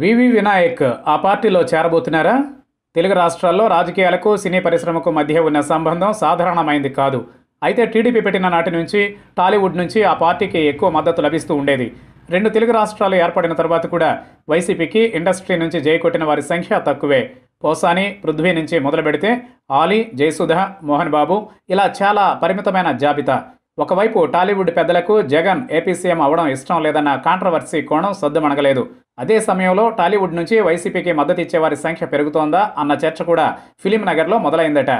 వివి వినాయక్ ఆ పార్టీలో చేరబోతున్నారా తెలుగు రాష్ట్రాల్లో రాజకీయాలకు సినీ పరిశ్రమకు మధ్య ఉన్న సంబంధం సాధారణమైంది కాదు అయితే టీడీపీ పెట్టిన నాటి నుంచి టాలీవుడ్ నుంచి ఆ పార్టీకి ఎక్కువ మద్దతు లభిస్తూ ఉండేది రెండు తెలుగు రాష్ట్రాలు ఏర్పడిన తర్వాత కూడా వైసీపీకి ఇండస్ట్రీ నుంచి జయకొట్టిన వారి సంఖ్య తక్కువే పోసాని పృథ్వీ నుంచి మొదలు పెడితే ఆలీ జయసుధ మోహన్ బాబు ఇలా చాలా పరిమితమైన జాబితా ఒకవైపు టాలీవుడ్ పెద్దలకు జగన్ ఏపీ సీఎం అవడం ఇష్టం లేదన్న కాంట్రవర్సీ కోణం సద్దుమణగలేదు అదే సమయంలో టాలీవుడ్ నుంచి వైసీపీకి మద్దతు ఇచ్చేవారి సంఖ్య పెరుగుతోందా అన్న చర్చ కూడా ఫిలిం నగర్లో మొదలైందట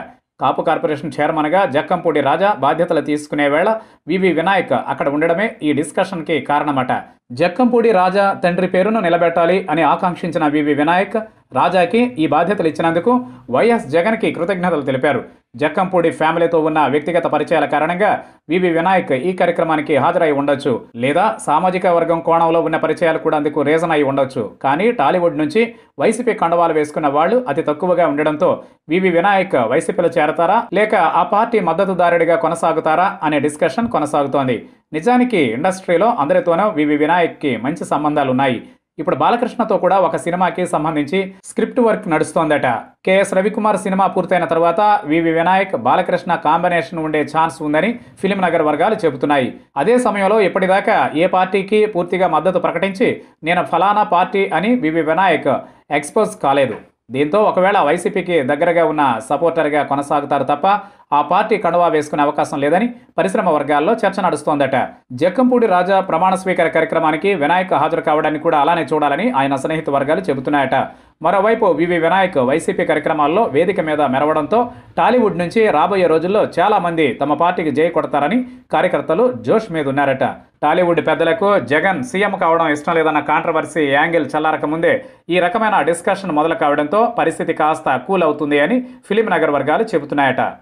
కాపు కార్పొరేషన్ చైర్మన్గా జక్కంపూడి రాజా బాధ్యతలు తీసుకునే వేళ వివి వినాయక్ అక్కడ ఉండడమే ఈ డిస్కషన్కి కారణమట జక్కంపూడి రాజా తండ్రి పేరును నిలబెట్టాలి అని ఆకాంక్షించిన వివి వినాయక్ రాజాకి ఈ బాధ్యతలు ఇచ్చినందుకు వైఎస్ జగన్కి కృతజ్ఞతలు తెలిపారు జక్కంపూడి ఫ్యామిలీతో ఉన్న వ్యక్తిగత పరిచయాల కారణంగా వివి వినాయక్ ఈ కార్యక్రమానికి హాజరై ఉండొచ్చు లేదా సామాజిక వర్గం కోణంలో ఉన్న పరిచయాలు కూడా అందుకు రీజన్ అయి ఉండొచ్చు కానీ టాలీవుడ్ నుంచి వైసీపీ కండవాలు వేసుకున్న వాళ్ళు అతి తక్కువగా ఉండడంతో వివి వినాయక్ వైసీపీలో చేరతారా లేక ఆ పార్టీ మద్దతుదారుడిగా కొనసాగుతారా అనే డిస్కషన్ కొనసాగుతోంది నిజానికి ఇండస్ట్రీలో అందరితోనూ వివి వినాయక్కి మంచి సంబంధాలు ఉన్నాయి ఇప్పుడు బాలకృష్ణతో కూడా ఒక సినిమాకి సంబంధించి స్క్రిప్ట్ వర్క్ నడుస్తోందట కెఎస్ రవికుమార్ సినిమా పూర్తయిన తర్వాత వివి వినాయక్ బాలకృష్ణ కాంబినేషన్ ఉండే ఛాన్స్ ఉందని ఫిలిం నగర్ వర్గాలు చెబుతున్నాయి అదే సమయంలో ఇప్పటిదాకా ఏ పార్టీకి పూర్తిగా మద్దతు ప్రకటించి నేను ఫలానా పార్టీ అని వివి వినాయక్ ఎక్స్పోజ్ కాలేదు దీంతో ఒకవేళ వైసీపీకి దగ్గరగా ఉన్న సపోర్టర్గా కొనసాగుతారు తప్ప ఆ పార్టీ కణువా వేసుకునే అవకాశం లేదని పరిశ్రమ వర్గాల్లో చర్చ నడుస్తోందట జక్కంపూడి రాజా ప్రమాణ స్వీకార కార్యక్రమానికి వినాయక్ హాజరు కావడానికి కూడా అలానే చూడాలని ఆయన సన్నిహిత వర్గాలు చెబుతున్నాయట మరోవైపు వివి వినాయక్ వైసీపీ కార్యక్రమాల్లో వేదిక మీద మెరవడంతో టాలీవుడ్ నుంచి రాబోయే రోజుల్లో చాలామంది తమ పార్టీకి జయ కొడతారని కార్యకర్తలు జోష్ మీద ఉన్నారట టాలీవుడ్ పెద్దలకు జగన్ సీఎం కావడం ఇష్టం లేదన్న కాంట్రవర్సీ యాంగిల్ చల్లారకముందే ఈ రకమైన డిస్కషన్ మొదలు కావడంతో పరిస్థితి కాస్త కూల్ అవుతుంది అని ఫిలిం నగర్ వర్గాలు చెబుతున్నాయట